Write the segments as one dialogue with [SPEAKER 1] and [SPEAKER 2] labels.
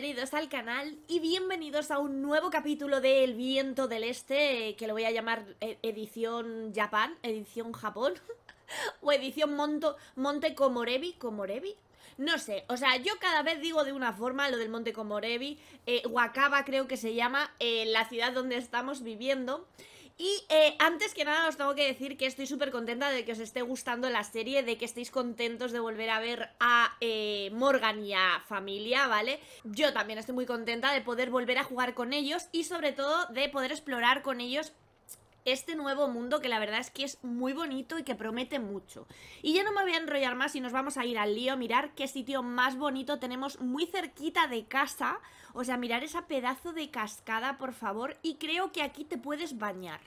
[SPEAKER 1] Bienvenidos al canal y bienvenidos a un nuevo capítulo de El Viento del Este, que lo voy a llamar eh, edición Japón, edición Japón, o edición Monte Komorebi, no sé, o sea, yo cada vez digo de una forma lo del Monte Komorebi, eh, Wakaba creo que se llama, eh, la ciudad donde estamos viviendo, y eh, antes que nada os tengo que decir que estoy súper contenta de que os esté gustando la serie, de que estéis contentos de volver a ver a eh, Morgan y a familia, ¿vale? Yo también estoy muy contenta de poder volver a jugar con ellos y sobre todo de poder explorar con ellos este nuevo mundo que la verdad es que es muy bonito y que promete mucho. Y ya no me voy a enrollar más y nos vamos a ir al lío, mirar qué sitio más bonito tenemos muy cerquita de casa. O sea, mirar esa pedazo de cascada, por favor, y creo que aquí te puedes bañar.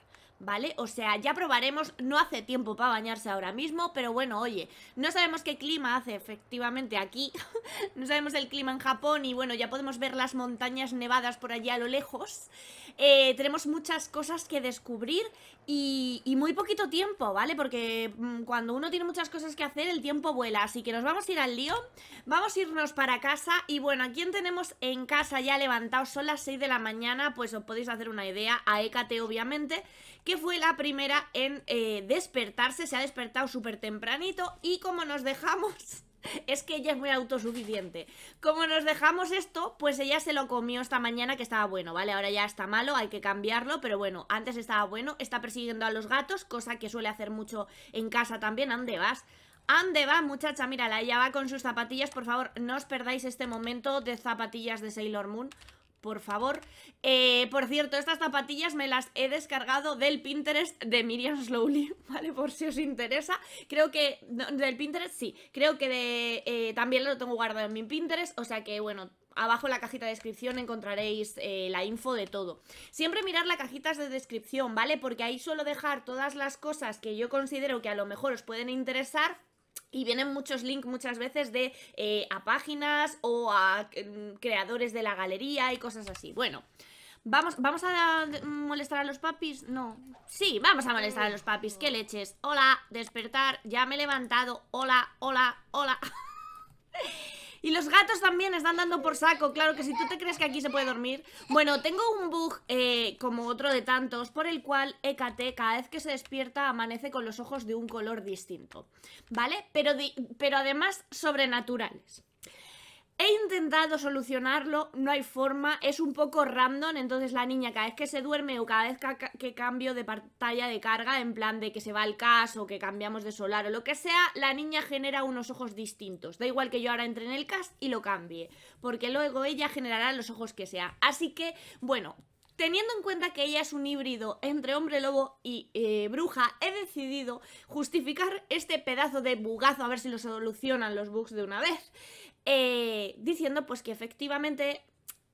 [SPEAKER 1] ¿vale? O sea, ya probaremos, no hace tiempo para bañarse ahora mismo, pero bueno, oye, no sabemos qué clima hace efectivamente aquí, no sabemos el clima en Japón y bueno, ya podemos ver las montañas nevadas por allí a lo lejos. Eh, tenemos muchas cosas que descubrir y, muy poquito tiempo, ¿vale? Porque mm, cuando uno tiene muchas cosas que hacer, el tiempo vuela. Así que nos vamos a ir al lío, vamos a irnos para casa. Y bueno, ¿a quién tenemos en casa ya levantado, Son las 6 de la mañana, pues os podéis hacer una idea. A Ekate obviamente, que fue la primera en eh, despertarse. Se ha despertado súper tempranito. Y como nos dejamos es que ella es muy autosuficiente. Como nos dejamos esto, pues ella se lo comió esta mañana que estaba bueno, ¿vale? Ahora ya está malo, hay que cambiarlo, pero bueno, antes estaba bueno, está persiguiendo a los gatos, cosa que suele hacer mucho en casa también. ¿A dónde vas? ¿Ande va, muchacha? Mírala, ella va con sus zapatillas. Por favor, no os perdáis este momento de zapatillas de Sailor Moon por favor. Eh, por cierto, estas zapatillas me las he descargado del Pinterest de Miriam Slowly, ¿vale? Por si os interesa. Creo que. del Pinterest, sí. Creo que eh, también lo tengo guardado en mi Pinterest. O sea que, bueno, Abajo en la cajita de descripción encontraréis eh, la info de todo. Siempre mirar las cajitas de descripción, ¿vale? Porque ahí suelo dejar todas las cosas que yo considero que a lo mejor os pueden interesar y vienen muchos links muchas veces de eh, a páginas o a mm, creadores de la galería y cosas así. Bueno, ¿vamos, ¿vamos a molestar a los papis? No. Sí, vamos a molestar a los papis. ¿Qué leches? Hola, despertar, ya me he levantado. Hola, hola, hola. Y los gatos también están dando por saco. Claro que si tú te crees que aquí se puede dormir. Bueno, tengo un bug eh, como otro de tantos, por el cual Ekate cada vez que se despierta amanece con los ojos de un color distinto. ¿Vale? Pero, pero además sobrenaturales. He intentado solucionarlo, no hay forma, es un poco random, entonces la niña cada vez que se duerme o cada vez que cambio de pantalla de carga, en plan de que se va el cast o que cambiamos de solar o lo que sea, la niña genera unos ojos distintos. Da igual que yo ahora entre en el cast y lo cambie, porque luego ella generará los ojos que sea. Así que, bueno, Teniendo en cuenta que ella es un híbrido entre hombre lobo y eh, bruja, he decidido justificar este pedazo de bugazo a ver si lo solucionan los bugs de una vez. Eh, diciendo pues que efectivamente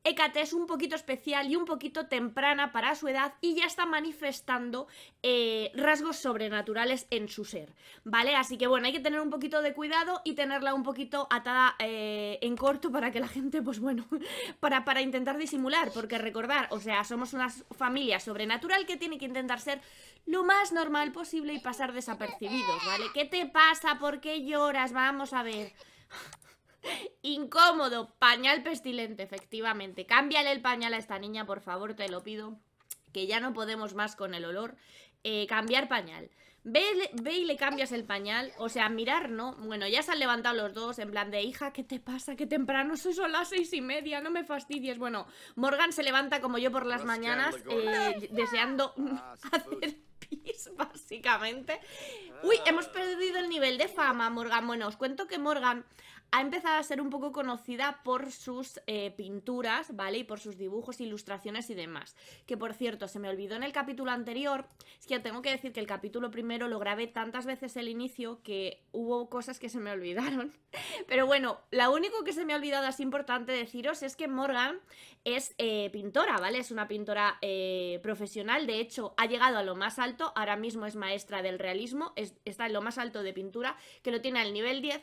[SPEAKER 1] Hécate es un poquito especial y un poquito temprana para su edad y ya está manifestando eh, rasgos sobrenaturales en su ser, ¿vale? Así que bueno, hay que tener un poquito de cuidado y tenerla un poquito atada eh, en corto para que la gente, pues bueno, para, para intentar disimular, porque recordar, o sea, somos una familia sobrenatural que tiene que intentar ser lo más normal posible y pasar desapercibidos, ¿vale? ¿Qué te pasa? ¿Por qué lloras? Vamos a ver. Incómodo, pañal pestilente, efectivamente. Cámbiale el pañal a esta niña, por favor, te lo pido. Que ya no podemos más con el olor. Eh, cambiar pañal. Ve, y le cambias el pañal. O sea, mirar, ¿no? Bueno, ya se han levantado los dos en plan de hija, ¿qué te pasa? Que temprano soy son las seis y media, no me fastidies. Bueno, Morgan se levanta como yo por las mañanas, eh, deseando ah, hacer pues. pis, básicamente. Uy, hemos ah. perdido el nivel de fama, Morgan. Bueno, os cuento que Morgan ha empezado a ser un poco conocida por sus eh, pinturas, ¿vale? Y por sus dibujos, ilustraciones y demás. Que por cierto, se me olvidó en el capítulo anterior, es que tengo que decir que el capítulo primero lo grabé tantas veces el inicio que hubo cosas que se me olvidaron. Pero bueno, lo único que se me ha olvidado así importante deciros es que Morgan es eh, pintora, ¿vale? Es una pintora eh, profesional, de hecho ha llegado a lo más alto, ahora mismo es maestra del realismo, está en lo más alto de pintura, que lo tiene al nivel 10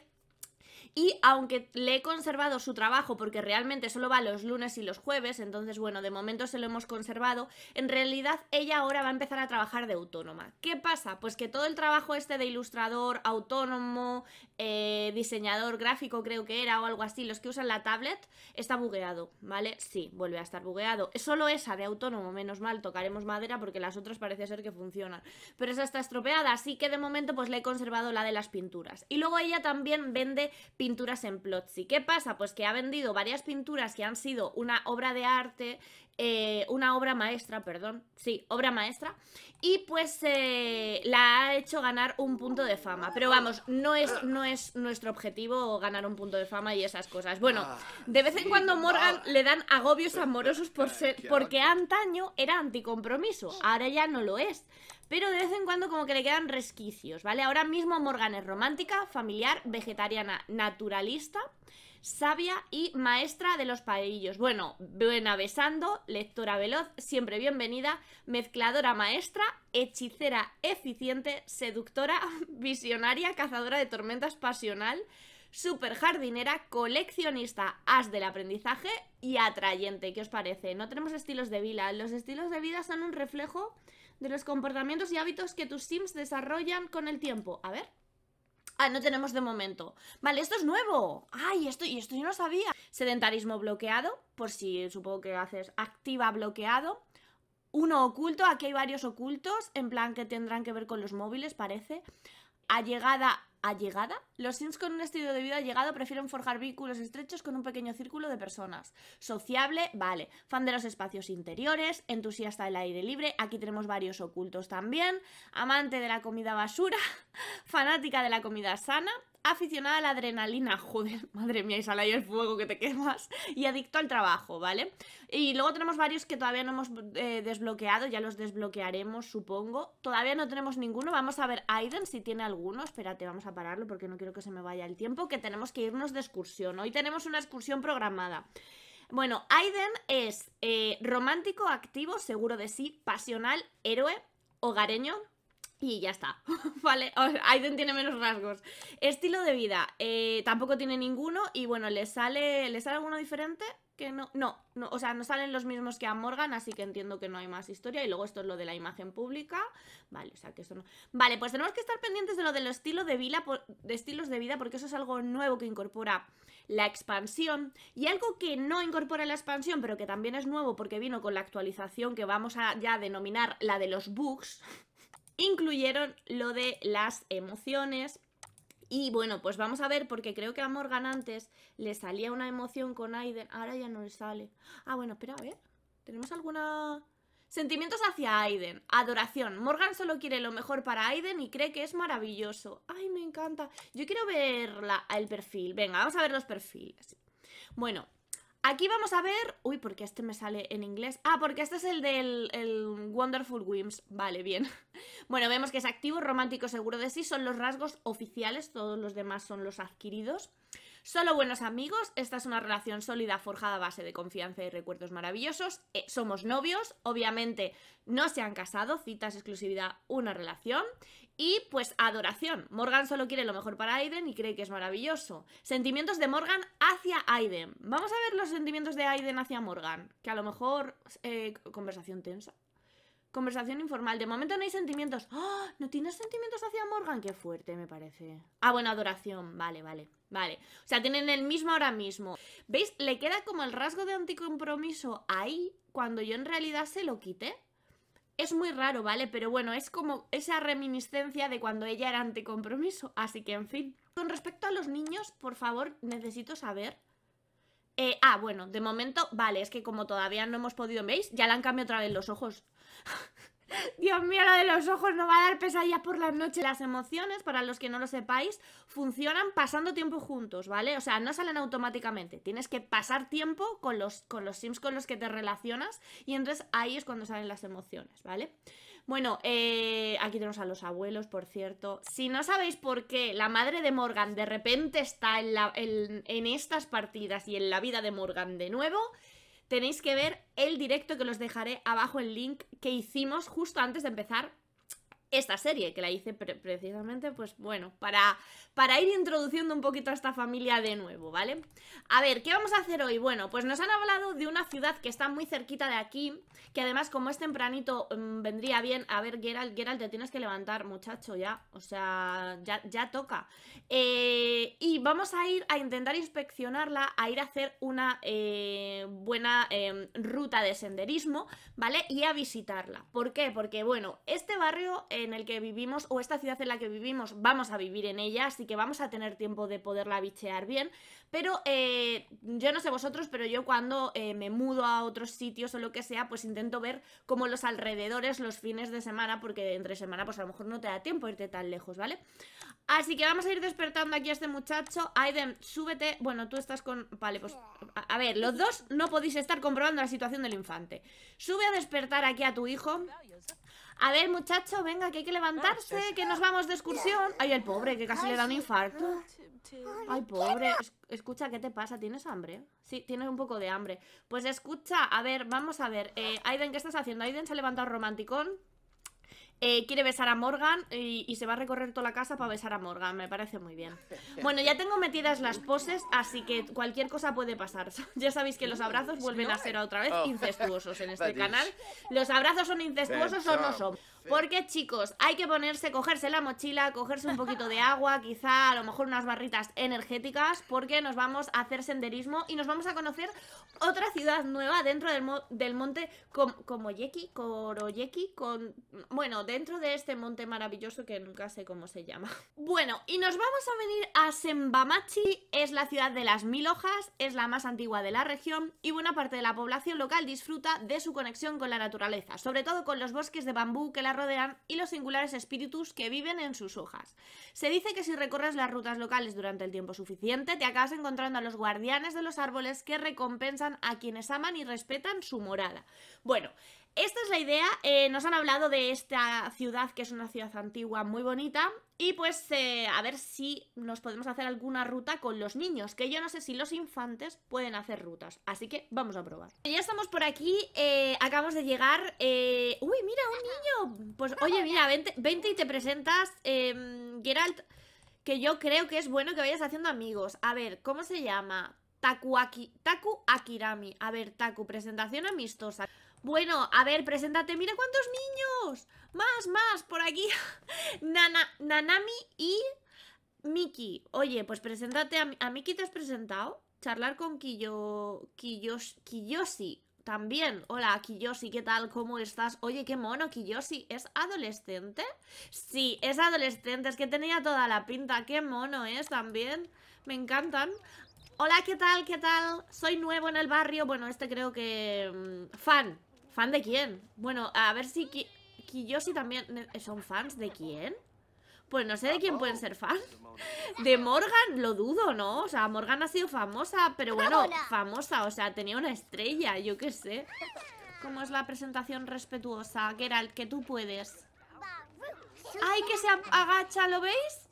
[SPEAKER 1] y aunque le he conservado su trabajo, porque realmente solo va los lunes y los jueves, entonces bueno, de momento se lo hemos conservado, en realidad ella ahora va a empezar a trabajar de autónoma. ¿Qué pasa? Pues que todo el trabajo este de ilustrador, autónomo, eh, diseñador gráfico creo que era o algo así, los que usan la tablet, está bugueado, ¿vale? Sí, vuelve a estar bugueado. Solo esa de autónomo, menos mal, tocaremos madera porque las otras parece ser que funcionan. Pero esa está estropeada, así que de momento pues le he conservado la de las pinturas. Y luego ella también vende pinturas pinturas en Plotzi. ¿Qué pasa? Pues que ha vendido varias pinturas que han sido una obra de arte, eh, una obra maestra, perdón, sí, obra maestra, y pues eh, la ha hecho ganar un punto de fama. Pero vamos, no es, no es nuestro objetivo ganar un punto de fama y esas cosas. Bueno, ah, de vez en cuando Morgan le dan agobios amorosos por ser, porque antaño era anticompromiso, ahora ya no lo es pero de vez en cuando como que le quedan resquicios, ¿vale? Ahora mismo Morgan es romántica, familiar, vegetariana, naturalista, sabia y maestra de los paellos. Bueno, buena besando, lectora veloz, siempre bienvenida, mezcladora maestra, hechicera eficiente, seductora, visionaria, cazadora de tormentas pasional, super jardinera, coleccionista, as del aprendizaje y atrayente. ¿Qué os parece? No tenemos estilos de vida, los estilos de vida son un reflejo de los comportamientos y hábitos que tus Sims desarrollan con el tiempo. A ver. Ah, no tenemos de momento. Vale, esto es nuevo. Ay, esto, y esto yo no sabía. Sedentarismo bloqueado, por si supongo que haces activa bloqueado. Uno oculto, aquí hay varios ocultos, en plan que tendrán que ver con los móviles, parece allegada allegada? Los Sims con un estilo de vida allegado prefieren forjar vínculos estrechos con un pequeño círculo de personas. Sociable, vale. Fan de los espacios interiores, entusiasta del aire libre, aquí tenemos varios ocultos también. Amante de la comida basura, fanática de la comida sana, aficionada a la adrenalina, joder, madre mía, y sale ahí el fuego que te quemas, y adicto al trabajo, ¿vale? Y luego tenemos varios que todavía no hemos eh, desbloqueado, ya los desbloquearemos, supongo. Todavía no tenemos ninguno, vamos a ver Aiden si tiene alguno, espérate, vamos a pararlo porque no quiero que se me vaya el tiempo, que tenemos que irnos de excursión, hoy tenemos una excursión programada. Bueno, Aiden es eh, romántico, activo, seguro de sí, pasional, héroe, hogareño, y ya está, ¿vale? Aiden tiene menos rasgos. Estilo de vida, eh, tampoco tiene ninguno y bueno, ¿le sale, ¿le sale alguno diferente? Que no, no, no, o sea, no salen los mismos que a Morgan, así que entiendo que no hay más historia. Y luego esto es lo de la imagen pública, vale, o sea, que eso no... Vale, pues tenemos que estar pendientes de lo de los estilos de vida, de estilos de vida porque eso es algo nuevo que incorpora la expansión y algo que no incorpora la expansión, pero que también es nuevo porque vino con la actualización que vamos a ya denominar la de los bugs, incluyeron lo de las emociones. Y bueno, pues vamos a ver, porque creo que a Morgan antes le salía una emoción con Aiden, ahora ya no le sale. Ah, bueno, espera, a ver. ¿Tenemos alguna...? Sentimientos hacia Aiden, adoración. Morgan solo quiere lo mejor para Aiden y cree que es maravilloso. Ay, me encanta. Yo quiero ver el perfil. Venga, vamos a ver los perfiles. Bueno, Aquí vamos a ver. Uy, porque este me sale en inglés. Ah, porque este es el del Wonderful Whims. Vale, bien. Bueno, vemos que es activo, romántico, seguro de sí. Son los rasgos oficiales. Todos los demás son los adquiridos. Solo buenos amigos, esta es una relación sólida forjada a base de confianza y recuerdos maravillosos. Eh, somos novios, obviamente no se han casado, citas, exclusividad, una relación. Y pues adoración. Morgan solo quiere lo mejor para Aiden y cree que es maravilloso. Sentimientos de Morgan hacia Aiden. Vamos a ver los sentimientos de Aiden hacia Morgan, que a lo mejor eh, conversación tensa conversación informal. De momento no hay sentimientos. ¡Ah! ¿No tienes sentimientos hacia Morgan? Qué fuerte, me parece. Ah, bueno, adoración. Vale, vale. Vale, o sea, tienen el mismo ahora mismo. ¿Veis? Le queda como el rasgo de anticompromiso ahí cuando yo en realidad se lo quite Es muy raro, ¿vale? Pero bueno, es como esa reminiscencia de cuando ella era anticompromiso. Así que, en fin. Con respecto a los niños, por favor, necesito saber. Eh, ah, bueno, de momento, vale, es que como todavía no hemos podido, ¿veis? Ya le han cambiado otra vez los ojos. Dios mío, lo de los ojos no va a dar pesadillas por las noches. Las emociones, para los que no lo sepáis, funcionan pasando tiempo juntos, ¿vale? O sea, no salen automáticamente. Tienes que pasar tiempo con los, con los sims con los que te relacionas y entonces ahí es cuando salen las emociones, ¿vale? Bueno, eh, aquí tenemos a los abuelos, por cierto. Si no sabéis por qué la madre de Morgan de repente está en estas partidas y en la vida de Morgan de nuevo, tenéis que ver el directo que los dejaré abajo el link que hicimos justo antes de empezar esta serie, que la hice precisamente, pues bueno, para, para ir introduciendo un poquito a esta familia de nuevo, ¿vale? A ver, ¿qué vamos a hacer hoy? Bueno, pues nos han hablado de una ciudad que está muy cerquita de aquí, que además como es tempranito mm, vendría bien, a ver, gerald gerald te tienes que levantar, muchacho, ya, o sea, ya, toca. Eh, y vamos a ir a intentar inspeccionarla, a ir a hacer una eh, buena em, ruta de senderismo, ¿vale? Y a visitarla. ¿Por qué? Porque, bueno, este barrio en el que vivimos o esta ciudad en la que vivimos, vamos a vivir en ella, así que vamos a tener tiempo de poderla bichear bien. Pero eh, yo no sé vosotros, pero yo cuando eh, me mudo a otros sitios o lo que sea, pues intento ver como los alrededores los fines de semana, porque entre semana pues a lo mejor no te da tiempo irte tan lejos, ¿vale? Así que vamos a ir despertando aquí a este muchacho. Aiden, súbete. Bueno, tú estás con... Vale, pues... a ver, los dos no podéis estar comprobando la situación del infante. Sube a despertar aquí a tu hijo. A ver, muchacho, venga, que hay que levantarse, que nos vamos de excursión. Ay, el pobre, que casi le da un infarto. Ay, pobre. Escucha, ¿qué te pasa? ¿Tienes hambre? Sí, tienes un poco de hambre. Pues escucha, a ver, vamos a ver. Eh, Aiden, ¿qué estás haciendo? Aiden se ha levantado romanticón. Eh, quiere besar a Morgan y, se va a recorrer toda la casa para besar a Morgan. Me parece muy bien. Bueno, ya tengo metidas las poses, así que cualquier cosa puede pasar. Ya sabéis que los abrazos vuelven a ser otra vez oh. incestuosos en este canal. Los abrazos son incestuosos o no son. Porque, chicos, hay que ponerse, cogerse la mochila, cogerse un poquito de agua, quizá a lo mejor unas barritas energéticas, porque nos vamos a hacer senderismo y nos vamos a conocer otra ciudad nueva dentro del, monte Como monte Como Yeki, con. Bueno, dentro de este monte maravilloso que nunca sé cómo se llama. Bueno, y nos vamos a venir a Sembamachi, es la ciudad de las mil hojas, es la más antigua de la región y buena parte de la población local disfruta de su conexión con la naturaleza, sobre todo con los bosques de bambú que la rodean y los singulares espíritus que viven en sus hojas. Se dice que si recorres las rutas locales durante el tiempo suficiente, te acabas encontrando a los guardianes de los árboles que recompensan a quienes aman y respetan su morada. Bueno, esta es la idea. Eh, nos han hablado de esta ciudad, que es una ciudad antigua muy bonita. Y pues eh, a ver si nos podemos hacer alguna ruta con los niños, que yo no sé si los infantes pueden hacer rutas. Así que vamos a probar. Ya estamos por aquí, eh, acabamos de llegar. uy, mira, un niño. Pues oye, mira, vente, y te presentas, em, Geralt, que yo creo que es bueno que vayas haciendo amigos. A ver, ¿cómo se llama? Taku Akirami. A ver, Taku, presentación amistosa. Bueno, a ver, preséntate. ¡Mira cuántos niños! ¡Más, más! Por aquí. Nana, Nanami y Miki. Oye, pues preséntate. ¿A, Miki te has presentado? Charlar con Kiyoshi. También. Hola, Kiyoshi, ¿qué tal? ¿Cómo estás? Oye, qué mono, Kiyoshi. ¿Es adolescente? Sí, es adolescente. Es que tenía toda la pinta. Qué mono es también. Me encantan. Hola, ¿qué tal? ¿Qué tal? Soy nuevo en el barrio. Bueno, este creo que... Mm, fan, ¿Fan de quién? Bueno, a ver si yo Kiyoshi también... ¿Son fans de quién? Pues no sé de quién pueden ser fans. De Morgan lo dudo, ¿no? O sea, Morgan ha sido famosa, pero bueno, famosa, o sea, tenía una estrella, yo qué sé. ¿Cómo es la presentación respetuosa, Geralt? Que tú puedes. ¡Ay, que se agacha! ¿Lo veis?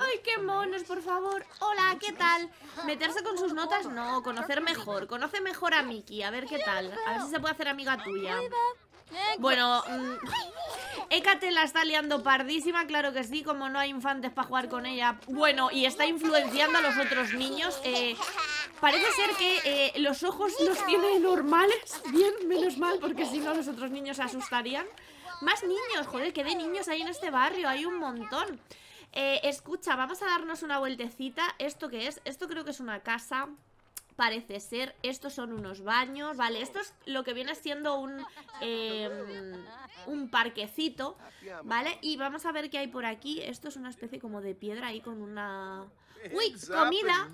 [SPEAKER 1] ¡Ay, qué monos, por favor! Hola, ¿qué tal? Meterse con sus notas, no. Conocer mejor. Conoce mejor a Mickey. A ver qué tal. A ver si se puede hacer amiga tuya. Bueno, mm, Écate la está liando pardísima, claro que sí, como no hay infantes para jugar con ella. Bueno, y está influenciando a los otros niños. Eh, parece ser que eh, los ojos los tiene normales. Bien, menos mal, porque si no los otros niños se asustarían. Más niños, joder, que de niños hay en este barrio, hay un montón. Eh, escucha, vamos a darnos una vueltecita. ¿Esto qué es? Esto creo que es una casa parece ser. Estos son unos baños, ¿vale? Esto es lo que viene siendo un, em, un parquecito, ¿vale? Y vamos a ver qué hay por aquí. Esto es una especie como de piedra ahí con una... Uy, comida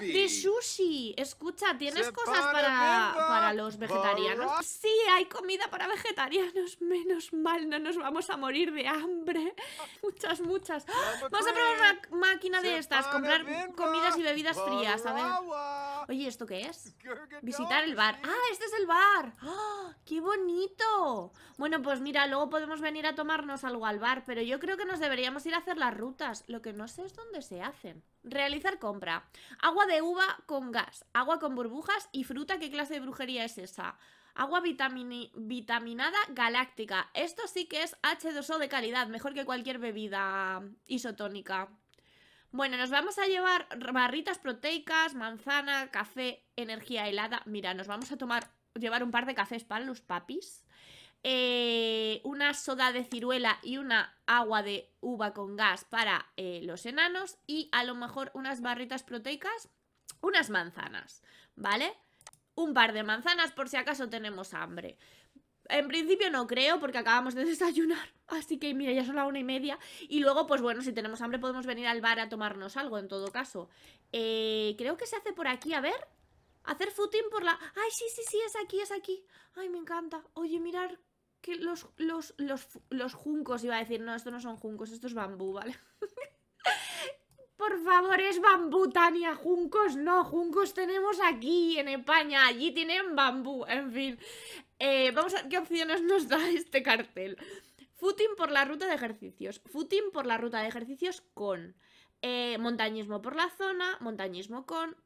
[SPEAKER 1] de sushi. Escucha, ¿tienes cosas para, para los vegetarianos? Sí, hay comida para vegetarianos. Menos mal, no nos vamos a morir de hambre. Muchas, muchas. Vamos a probar una máquina de estas, comprar comidas y bebidas frías. A Oye, ¿esto qué es? Visitar el bar. Ah, este es el bar. ¡Ah! ¡Qué bonito! Bueno, pues mira, luego podemos venir a tomarnos algo al bar, pero yo creo que nos deberíamos ir a hacer las rutas. Lo que no sé es dónde se hacen. Realizar compra. Agua de uva con gas, agua con burbujas y fruta. ¿Qué clase de brujería es esa? Agua vitaminada galáctica. Esto sí que es H2O de calidad, mejor que cualquier bebida isotónica. Bueno, nos vamos a llevar barritas proteicas, manzana, café, energía helada. Mira, nos vamos a tomar, llevar un par de cafés para los papis. Eh, una soda de ciruela y una agua de uva con gas para eh, los enanos y a lo mejor unas barritas proteicas, unas manzanas, ¿vale? Un par de manzanas por si acaso tenemos hambre. En principio no creo porque acabamos de desayunar, así que mira, ya son la una y media. Y luego, pues bueno, si tenemos hambre podemos venir al bar a tomarnos algo en todo caso. Eh, creo que se hace por aquí, a ver. Hacer footing por la... ¡Ay, sí, sí, sí! Es aquí, es aquí. ¡Ay, me encanta! Oye, mirar que los, los, los, los juncos, iba a decir, no, esto no son juncos, esto es bambú, ¿vale? Por favor, es bambú, Tania. Juncos no, juncos tenemos aquí en España. Allí tienen bambú, en fin. Eh, vamos a ver qué opciones nos da este cartel. Footing por la ruta de ejercicios. Footing por la ruta de ejercicios con eh, montañismo por la zona, montañismo con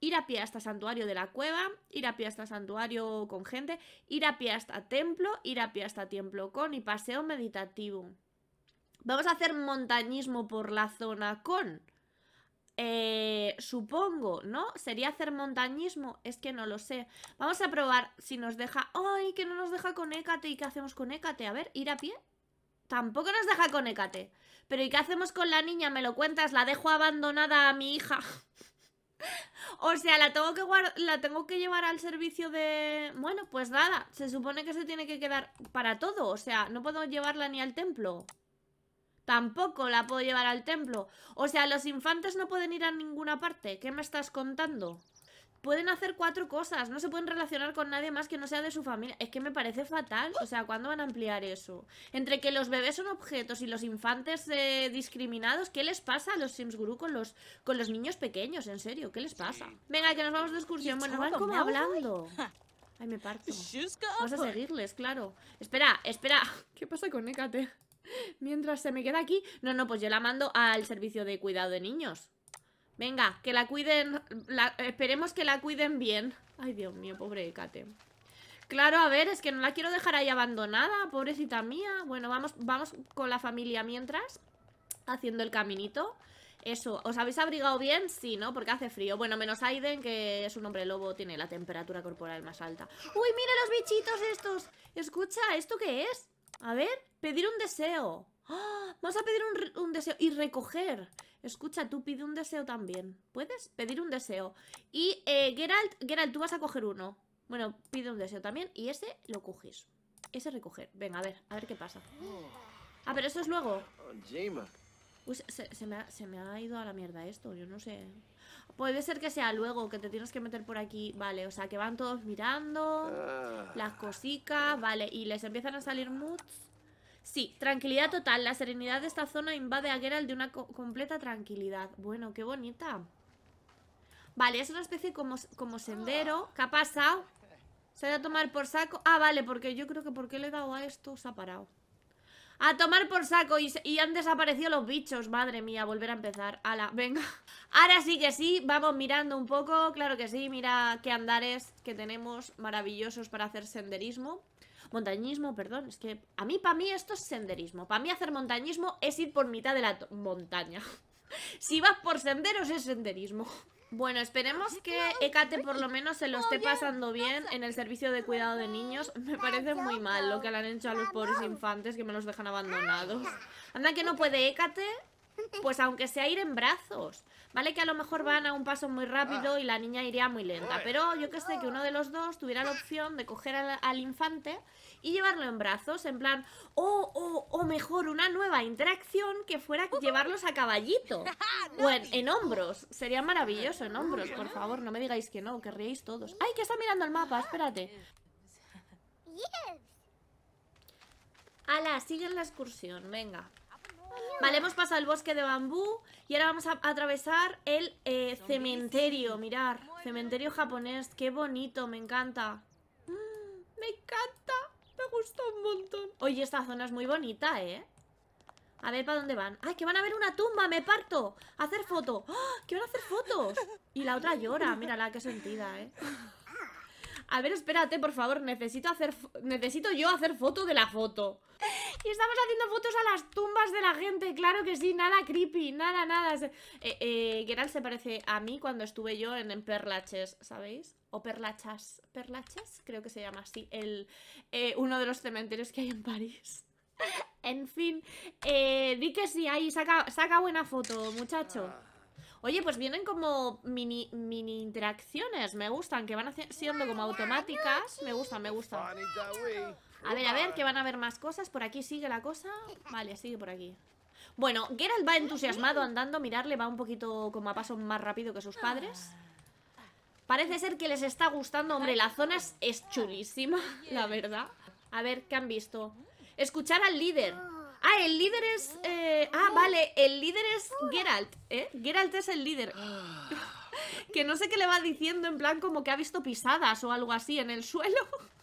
[SPEAKER 1] ir a pie hasta santuario de la cueva, ir a pie hasta santuario con gente, ir a pie hasta templo, ir a pie hasta templo con y paseo meditativo. Vamos a hacer montañismo por la zona con. Eh, supongo, ¿no? ¿Sería hacer montañismo? Es que no lo sé. Vamos a probar si nos deja... ¡Ay, que no nos deja con Hécate! ¿Y qué hacemos con Hécate? A ver, ir a pie. Tampoco nos deja con Hécate. Pero ¿y qué hacemos con la niña? ¿Me lo cuentas? ¿La dejo abandonada a mi hija? O sea, la tengo que la tengo que llevar al servicio de. Bueno, pues nada. Se supone que se tiene que quedar para todo. O sea, no puedo llevarla ni al templo. Tampoco la puedo llevar al templo. O sea, los infantes no pueden ir a ninguna parte. ¿Qué me estás contando? pueden hacer cuatro cosas, no se pueden relacionar con nadie más que no sea de su familia. Es que me parece fatal, o sea, ¿cuándo van a ampliar eso? Entre que los bebés son objetos y los infantes eh, discriminados, ¿qué les pasa a los Sims Guru con los, con los niños pequeños? En serio, ¿qué les pasa? Venga, que nos vamos de excursión, bueno, van como hablando. Ay, me parto. Vamos a seguirles, claro. Espera, espera. ¿Qué pasa con Hécate? Mientras se me queda aquí. No, no, pues yo la mando al servicio de cuidado de niños. Venga, que la cuiden. esperemos que la cuiden bien. Ay, Dios mío, pobre Kate. Claro, a ver, es que no la quiero dejar ahí abandonada, pobrecita mía. Bueno, vamos, vamos con la familia mientras, haciendo el caminito. Eso, ¿os habéis abrigado bien? Sí, ¿no? Porque hace frío. Bueno, menos Aiden, que es un hombre lobo, tiene la temperatura corporal más alta. ¡Uy, mire los bichitos estos! Escucha, ¿esto qué es? A ver, pedir un deseo. ¡Ah! Vamos a pedir un deseo y recoger. Escucha, tú pide un deseo también. ¿Puedes? Pedir un deseo. Y eh, Geralt, tú vas a coger uno. Bueno, pide un deseo también y ese lo coges. Ese recoger. Venga, a ver, a ver qué pasa. Ah, pero eso es luego. se, me ha, se, me ha, ido a la mierda esto, yo no sé. Puede ser que sea luego, que te tienes que meter por aquí. Vale, o sea, que van todos mirando ah. las cositas. vale, y les empiezan a salir moods. Sí, tranquilidad total. La serenidad de esta zona invade a Geralt de una completa tranquilidad. Bueno, qué bonita. Vale, es una especie como, como sendero. ¿Qué ha pasado? Se ha a tomar por saco. Ah, vale, porque yo creo que porque le he dado a esto se ha parado. A tomar por saco y, han desaparecido los bichos, madre mía, volver a empezar. Ala, venga. Ahora sí que sí, vamos mirando un poco, claro que sí, mira qué andares que tenemos maravillosos para hacer senderismo montañismo, perdón, es que a mí, para mí esto es senderismo. Para mí hacer montañismo es ir por mitad de la montaña. si vas por senderos es senderismo. Bueno, esperemos que Ecate por lo menos se lo esté pasando bien en el servicio de cuidado de niños. Me parece muy mal lo que le han hecho a los pobres infantes que me los dejan abandonados. Anda que no puede Ecate pues aunque sea ir en brazos, ¿vale? Que a lo mejor van a un paso muy rápido y la niña iría muy lenta. Pero yo que sé, que uno de los dos tuviera la opción de coger al, infante y llevarlo en brazos, en plan, o, o, o mejor, una nueva interacción que fuera llevarlos a caballito ah, o en, hombros. Sería maravilloso en hombros, por favor, no me digáis que no, que todos. ¡Ay, que está mirando el mapa! Espérate. Ala, siguen la excursión, venga. Vale, hemos pasado el bosque de bambú y ahora vamos a atravesar el eh, cementerio. Mirar, cementerio japonés, qué bonito, me encanta. Mm, me encanta, me gusta un montón. Oye, esta zona es muy bonita, ¿eh? A ver, ¿para dónde van? ¡Ay, que van a ver una tumba! ¡Me parto! hacer foto! ¡Oh, ¡Que van a hacer fotos! Y la otra llora. Mírala, qué sentida, ¿eh? A ver, espérate, por favor. Necesito hacer... Necesito yo hacer foto de la foto. Y estamos haciendo fotos a las tumbas de la gente, claro que sí, nada creepy, nada, nada. Eh, eh, se parece a mí cuando estuve yo en, Perlaches, ¿sabéis? O Perlachas, Perlachas, creo que se llama así, el, eh, uno de los cementerios que hay en París. en fin, eh, di que sí, ahí, saca, saca buena foto, muchacho. Oye, pues vienen como mini, mini interacciones, me gustan, que van siendo como automáticas. Me gustan, me gustan.
[SPEAKER 2] A ver, a ver, que
[SPEAKER 1] van a haber más cosas. Por aquí sigue la cosa. Vale, sigue por aquí. Bueno, Geralt va entusiasmado andando. Mirarle va un poquito como a paso más rápido que sus padres. Parece ser que les está gustando. Hombre, la zona es, chulísima, la verdad. A ver, ¿qué han visto? Escuchar al líder. Ah, el líder es... Eh, ah, vale, el líder es Geralt, ¿eh? Geralt es el líder. que no sé qué le va diciendo en plan como que ha visto pisadas o algo así en el suelo.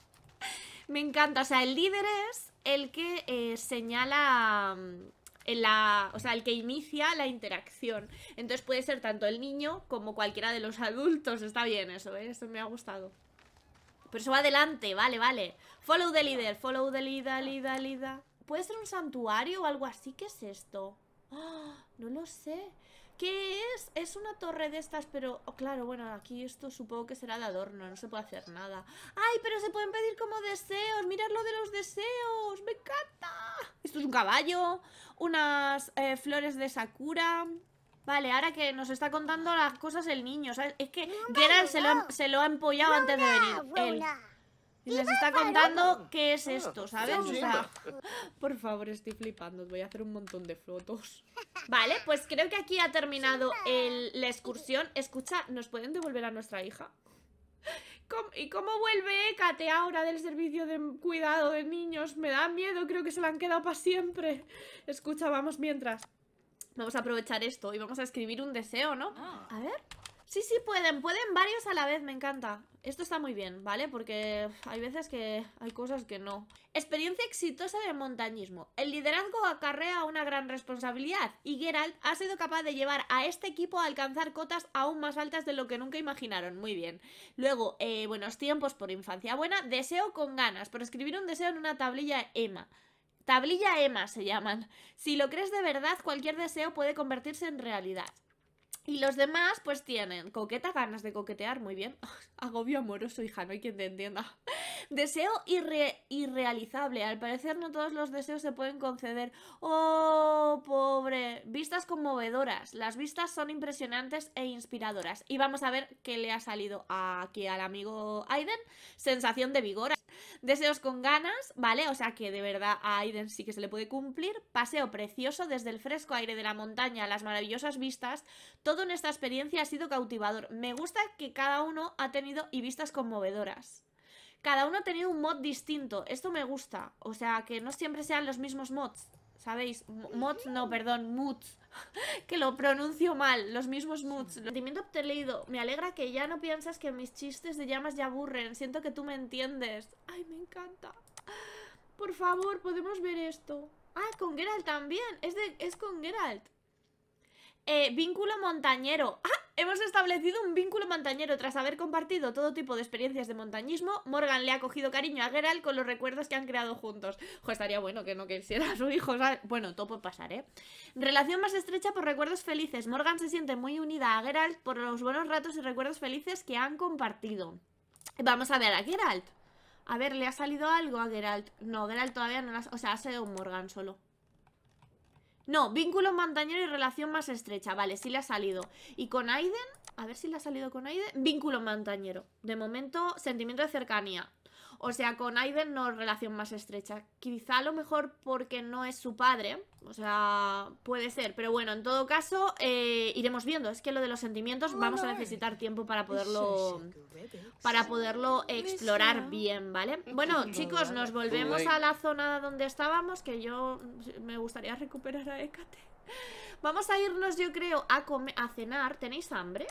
[SPEAKER 1] Me encanta, o sea, el líder es el que eh, señala mm, la, o sea, el que inicia la interacción. Entonces puede ser tanto el niño como cualquiera de los adultos. Está bien eso, ¿eh? Eso me ha gustado. Pero eso va adelante, vale, vale. Follow the leader, follow the leader, leader, leader. ¿Puede ser un santuario o algo así? ¿Qué es esto? ¡Ah! no lo sé. ¿Qué es? Es una torre de estas, pero... Oh, claro, bueno, aquí esto supongo que será de adorno, no se puede hacer nada. ¡Ay, pero se pueden pedir como deseos! ¡Mirad lo de los deseos! ¡Me encanta! Esto es un caballo, unas eh, flores de sakura... Vale, ahora que nos está contando las cosas el niño, ¿sabes? Es que Geralt se lo, ha, se lo ha empollado antes de venir. Y les está contando qué es esto, ¿sabes? O sea, por favor, estoy flipando. Voy a hacer un montón de fotos. Vale, pues creo que aquí ha terminado la excursión. Escucha, ¿nos pueden devolver a nuestra hija? ¿Y cómo vuelve Kate ahora del servicio de cuidado de niños? Me da miedo, creo que se la han quedado para siempre. Escucha, vamos mientras. Vamos a aprovechar esto y vamos a escribir un deseo, ¿no? Ah. A ver. Sí, sí pueden, pueden varios a la vez, me encanta Esto está muy bien, ¿vale? Porque hay veces que hay cosas que no Experiencia exitosa de montañismo El liderazgo acarrea una gran responsabilidad Y Geralt ha sido capaz de llevar a este equipo a alcanzar cotas aún más altas de lo que nunca imaginaron Muy bien Luego, eh, buenos tiempos por infancia buena Deseo con ganas, por escribir un deseo en una tablilla EMA Tablilla EMA se llaman. Si lo crees de verdad, cualquier deseo puede convertirse en realidad. Y los demás, pues tienen coqueta, ganas de coquetear, muy bien. Agobio amoroso, hija, no hay quien te entienda. Deseo irrealizable. Al parecer, no todos los deseos se pueden conceder. ¡Oh, pobre! Vistas conmovedoras. Las vistas son impresionantes e inspiradoras. Y vamos a ver qué le ha salido aquí al amigo Aiden. Sensación de vigor. Deseos con ganas, ¿vale? O sea que de verdad a Aiden sí que se le puede cumplir. Paseo precioso desde el fresco aire de la montaña las maravillosas vistas. Todo en esta experiencia ha sido cautivador. Me gusta que cada uno ha tenido y vistas conmovedoras. Cada uno ha tenido un mod distinto. Esto me gusta. O sea que no siempre sean los mismos mods. ¿sabéis? Mods, no, perdón, moods. que lo pronuncio mal, los mismos moods. lo sentimiento obtenido. Me alegra que ya no piensas que mis chistes de llamas ya aburren. Siento que tú me entiendes. Ay, me encanta. Por favor, podemos ver esto. Ah, con Geralt también. Es, de, es con Geralt. Eh, vínculo montañero. ¡Ah! Hemos establecido un vínculo montañero tras haber compartido todo tipo de experiencias de montañismo. Morgan le ha cogido cariño a Geralt con los recuerdos que han creado juntos. estaría bueno que no quisiera a su hijo. Bueno, todo puede pasar, ¿eh? Relación más estrecha por recuerdos felices. Morgan se siente muy unida a Geralt por los buenos ratos y recuerdos felices que han compartido. Vamos a ver a Geralt. A ver, ¿le ha salido algo a Geralt? No, Geralt todavía no O sea, ha sido un Morgan solo. No, vínculo montañero y relación más estrecha. Vale, sí le ha salido. Y con Aiden, a ver si le ha salido con Aiden. Vínculo montañero. De momento, sentimiento de cercanía. O sea, con Aiden no relación más estrecha. Quizá a lo mejor porque no es su padre. O sea, puede ser. Pero bueno, en todo caso, eh, iremos viendo. Es que lo de los sentimientos vamos a eh. necesitar tiempo para poderlo. Para poderlo explorar bien, ¿vale? Bueno, chicos, nos volvemos a eh. la zona donde estábamos, que yo me gustaría recuperar a Hécate. Vamos a irnos, yo creo, a cenar. ¿Tenéis hambre?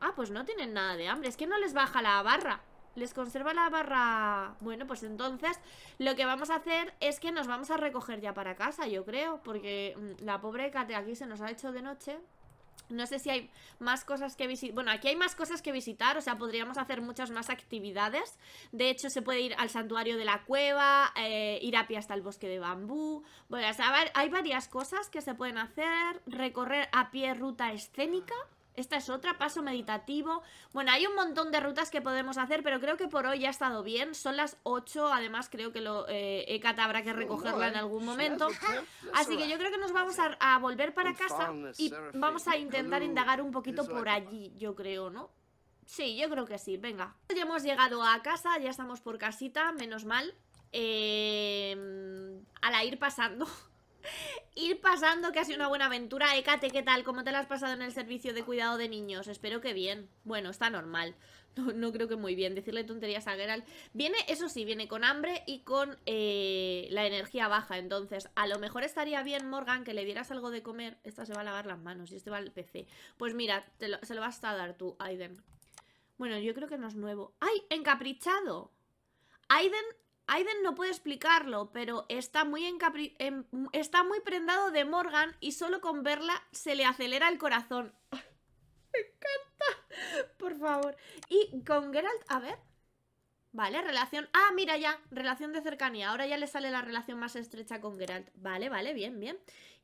[SPEAKER 1] Ah, pues no tienen nada de hambre. Es que no les baja la barra les conserva la barra. Bueno, pues entonces lo que vamos a hacer es que nos vamos a recoger ya para casa, yo creo, porque mm, la pobre Kate aquí se nos ha hecho de noche. No sé si hay más cosas que visitar. Bueno, aquí hay más cosas que visitar, o sea, podríamos hacer muchas más actividades. De hecho, se puede ir al santuario de la cueva, eh, ir a pie hasta el bosque de bambú. Bueno, o sea, hay varias cosas que se pueden hacer. Recorrer a pie ruta escénica. Esta es otra, paso meditativo. Bueno, hay un montón de rutas que podemos hacer, pero creo que por hoy ya ha estado bien. Son las 8, además creo que lo, eh, Ekata habrá que recogerla en algún momento. Así que yo creo que nos vamos a, volver para casa y vamos a intentar indagar un poquito por allí, yo creo, ¿no? Sí, yo creo que sí, venga. Ya hemos llegado a casa, ya estamos por casita, menos mal. Em, a la ir pasando ir pasando que ha sido una buena aventura. Ecate, ¿qué tal? ¿Cómo te la has pasado en el servicio de cuidado de niños? Espero que bien. Bueno, está normal. No, creo que muy bien. Decirle tonterías a Geralt. Viene, eso sí, viene con hambre y con eh, la energía baja. Entonces, a lo mejor estaría bien, Morgan, que le dieras algo de comer. Esta se va a lavar las manos y este va al PC. Pues mira, se lo vas a dar tú, Aiden. Bueno, yo creo que no es nuevo. ¡Ay! ¡Encaprichado! Aiden Aiden no puede explicarlo, pero está muy, em, está muy prendado de Morgan y solo con verla se le acelera el corazón. Me encanta, por favor. Y con Geralt, a ver. Vale, relación. Ah, mira ya, relación de cercanía. Ahora ya le sale la relación más estrecha con Geralt. Vale, vale, bien, bien.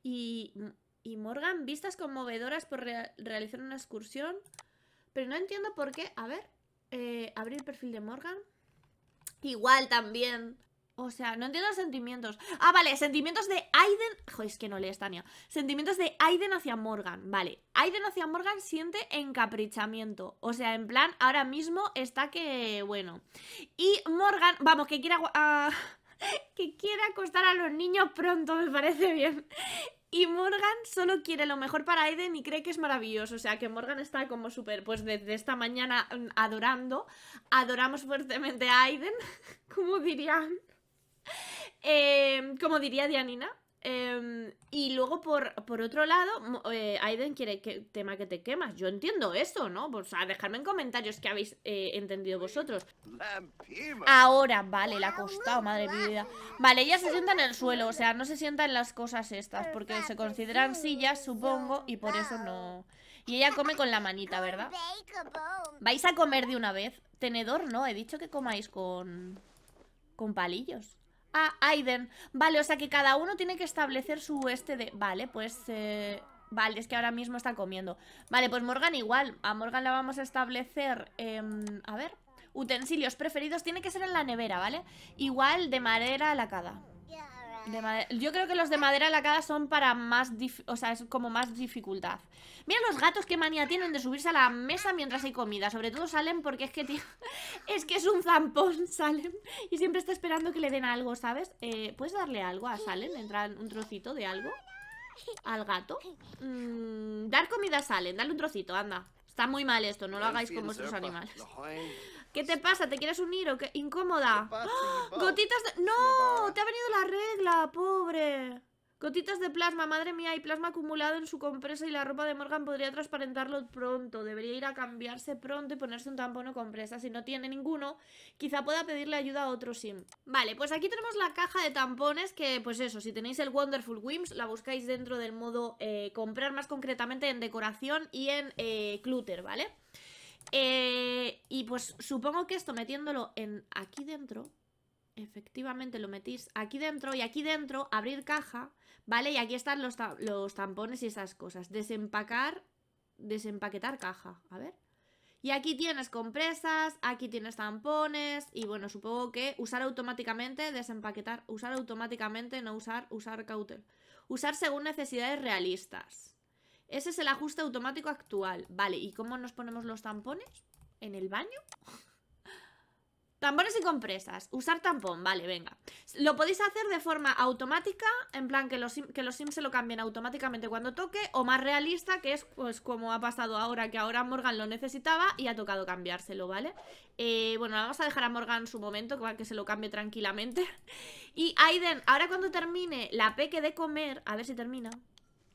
[SPEAKER 1] Y, y Morgan, vistas conmovedoras por realizar una excursión. Pero no entiendo por qué. A ver, eh, abrir perfil de Morgan. Igual también. O sea, no entiendo los sentimientos. Ah, vale, sentimientos de Aiden. Joder, es que no lees, Tania. Sentimientos de Aiden hacia Morgan. Vale, Aiden hacia Morgan siente encaprichamiento. O sea, en plan, ahora mismo está que. Bueno. Y Morgan, vamos, que quiera. que quiera acostar a los niños pronto, me parece bien. Y Morgan solo quiere lo mejor para Aiden y cree que es maravilloso. O sea, que Morgan está como súper, pues desde esta mañana mm, adorando. Adoramos fuertemente a Aiden, como dirían. Eh, como diría Dianina, Em, y luego, por, por otro lado, eh, Aiden quiere que tema que te quemas. Yo entiendo eso, ¿no? O sea, dejadme en comentarios Que habéis eh, entendido vosotros. Ahora, vale, la ha costado, madre mía. Vale, ella se sienta en el suelo, o sea, no se sienta en las cosas estas, porque se consideran sillas, supongo, y por eso no... Y ella come con la manita, ¿verdad? ¿Vais a comer de una vez? Tenedor, no, he dicho que comáis con... con palillos a Aiden. Vale, o sea que cada uno tiene que establecer su este de... Vale, pues... Eh... Vale, es que ahora mismo está comiendo. Vale, pues Morgan igual. A Morgan la vamos a establecer... Em, a ver... Utensilios preferidos tiene que ser en la nevera, ¿vale? Igual de madera lacada. Yo creo que los de madera lacada son para más... O sea, es como más dificultad. Mira los gatos que manía tienen de subirse a la mesa mientras hay comida. Sobre todo Salem porque es que, es que es un zampón, Salem. Y siempre está esperando que le den algo, ¿sabes? Eh, ¿Puedes darle algo a Salem? ¿Entrar un trocito de algo? ¿Al gato? Mm, dar comida a Salem. Dale un trocito, anda. Está muy mal esto. No lo hagáis con vuestros animales. ¿Qué te pasa? ¿Te quieres unir o qué? Incómoda. ¡Ah! Gotitas de... ¡No! Te ha venido la regla, pobre. Gotitas de plasma, madre mía, hay plasma acumulado en su compresa y la ropa de Morgan podría transparentarlo pronto. Debería ir a cambiarse pronto y ponerse un tampón o compresa. Si no tiene ninguno, quizá pueda pedirle ayuda a otro sim. Vale, pues aquí tenemos la caja de tampones que, pues eso, si tenéis el Wonderful Whims, la buscáis dentro del modo eh, comprar más concretamente en decoración y en eh, clúter, ¿vale? clutter, ¿vale? Eh, y pues supongo que esto metiéndolo en aquí dentro, efectivamente lo metís aquí dentro y aquí dentro, abrir caja, ¿vale? Y aquí están los, los tampones y esas cosas. Desempacar, desempaquetar caja, a ver. Y aquí tienes compresas, aquí tienes tampones y bueno, supongo que usar automáticamente, desempaquetar, usar automáticamente, no usar, usar cautel. Usar según necesidades realistas. Ese es el ajuste automático actual. Vale, ¿y cómo nos ponemos los tampones? ¿En el baño? Tampones y compresas. Usar tampón, vale, venga. Lo podéis hacer de forma automática, en plan que los, que los sims se lo cambien automáticamente cuando toque, o más realista, que es pues, como ha pasado ahora, que ahora Morgan lo necesitaba y ha tocado cambiárselo, ¿vale? Eh, bueno, vamos a dejar a Morgan su momento, que se lo cambie tranquilamente. Y Aiden, ahora cuando termine la peque de comer, a ver si termina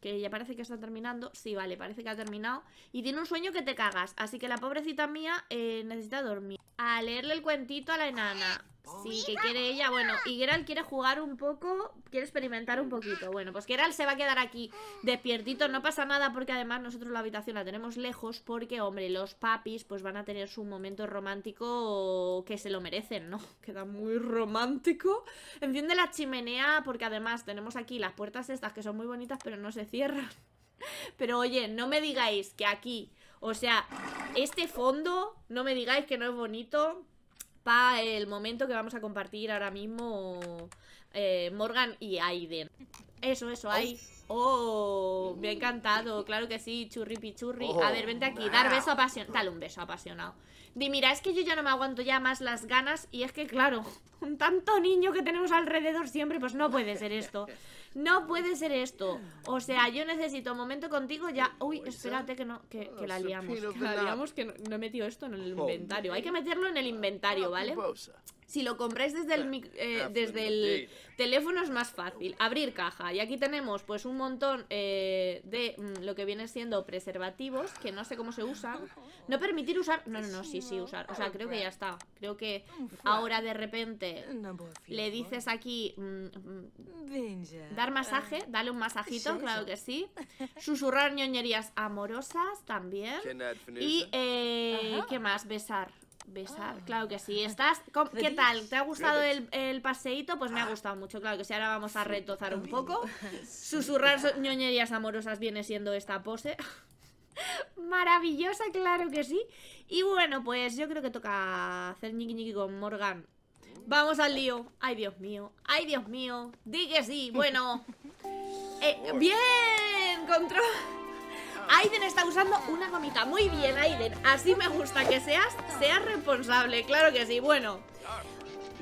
[SPEAKER 1] que ya parece que está terminando. Sí, vale, parece que ha terminado. Y tiene un sueño que te cagas. Así que la pobrecita mía eh, necesita dormir. A leerle el cuentito a la enana. Oh, sí, que quiere ella. Bueno, y Geralt quiere jugar un poco, quiere experimentar un poquito. Bueno, pues Geralt se va a quedar aquí despiertito, no pasa nada porque además nosotros la habitación la tenemos lejos porque, hombre, los papis pues van a tener su momento romántico que se lo merecen, ¿no? Queda muy romántico. Enciende la chimenea porque además tenemos aquí las puertas estas que son muy bonitas pero no se cierran. Pero oye, no me digáis que aquí, o sea, este fondo, no me digáis que no es bonito para el momento que vamos a compartir ahora mismo eh, Morgan y Aiden. Eso, eso, ahí. Oh, me ha encantado, claro que sí, churri pichurri. a ver, vente aquí, dar oh. beso apasionado. Dale un beso apasionado. Di, mira, es que yo ya no me aguanto ya más las ganas y es que, claro, con tanto niño que tenemos alrededor siempre, pues no puede ser esto. No puede ser esto. O sea, yo necesito un momento contigo ya. Uy, espérate que no, que, la liamos. Que la liamos que no he metido esto en el inventario. Hay que meterlo en el inventario, ¿vale? Si lo compráis desde el, eh, ah, desde el teléfono es más fácil. Abrir caja. Y aquí tenemos pues un montón eh, de mm, lo que viene siendo preservativos, que no sé cómo se usan. No permitir usar... No, no, no, sí, sí, usar. O sea, creo que ya está. Creo que ahora de repente le dices aquí... Mm, mm, dar masaje, ah. dale un masajito, claro que sí. Susurrar ñoñerías amorosas también. Y, eh, ¿qué más? Besar. Besar, ah. claro que sí. ¿Estás? ¿Qué tal? ¿Te ha gustado el, paseíto? Pues me ha ah. gustado mucho, claro que sí. Ahora vamos a retozar un poco. Susurrar ñoñerías amorosas viene siendo esta pose. Maravillosa, claro que sí. Y bueno, pues yo creo que toca hacer niqui niqui con Morgan. Vamos al lío. Ay, Dios mío. Ay, Dios mío. Di que sí. Bueno. Eh, bien, control. Aiden está usando una gomita. Muy bien, Aiden. Así me gusta que seas, seas responsable. Claro que sí. Bueno.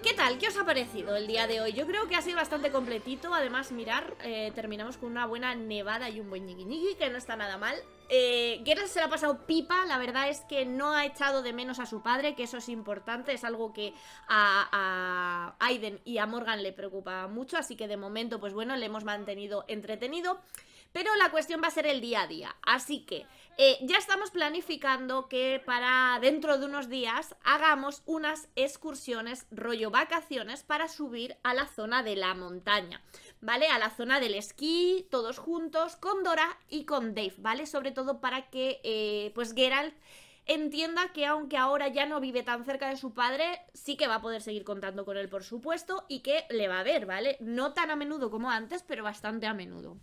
[SPEAKER 1] ¿Qué tal? ¿Qué os ha parecido el día de hoy? Yo creo que ha sido bastante completito. Además, mirar, eh, terminamos con una buena nevada y un buen ñiqui que no está nada mal. Eh, se ha pasado pipa, la verdad es que no ha echado de menos a su padre, que eso es importante, es algo que a Aiden y a Morgan le preocupa mucho, así que de momento, pues bueno, le hemos mantenido entretenido. Pero la cuestión va a ser el día a día. Así que eh, ya estamos planificando que para dentro de unos días hagamos unas excursiones rollo vacaciones para subir a la zona de la montaña, ¿vale? A la zona del esquí, todos juntos, con Dora y con Dave, ¿vale? Sobre todo para que, eh, pues, Geralt entienda que aunque ahora ya no vive tan cerca de su padre, sí que va a poder seguir contando con él, por supuesto, y que le va a ver, ¿vale? No tan a menudo como antes, pero bastante a menudo.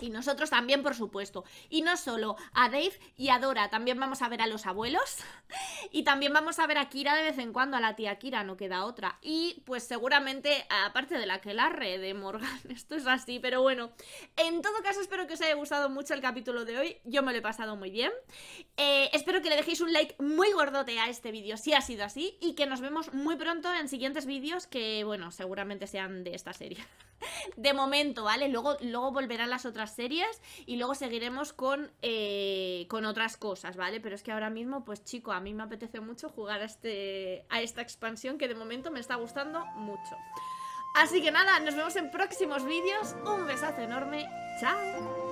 [SPEAKER 1] Y nosotros también, por supuesto. Y no solo a Dave y a Dora, también vamos a ver a los abuelos. Y también vamos a ver a Kira de vez en cuando, a la tía Kira, no queda otra. Y pues seguramente, aparte de la que la re de Morgan, esto es así, pero bueno. En todo caso, espero que os haya gustado mucho el capítulo de hoy. Yo me lo he pasado muy bien. Eh, espero que le dejéis un like muy gordote a este vídeo, si ha sido así. Y que nos vemos muy pronto en siguientes vídeos que, bueno, seguramente sean de esta serie. De momento, ¿vale? Luego, luego volverán las otras series y luego seguiremos con, eh, con otras cosas, ¿vale? Pero es que ahora mismo, pues chico, a mí me apetece mucho jugar a, este, a esta expansión que de momento me está gustando mucho. Así que nada, nos vemos en próximos vídeos. Un besazo enorme. Chao.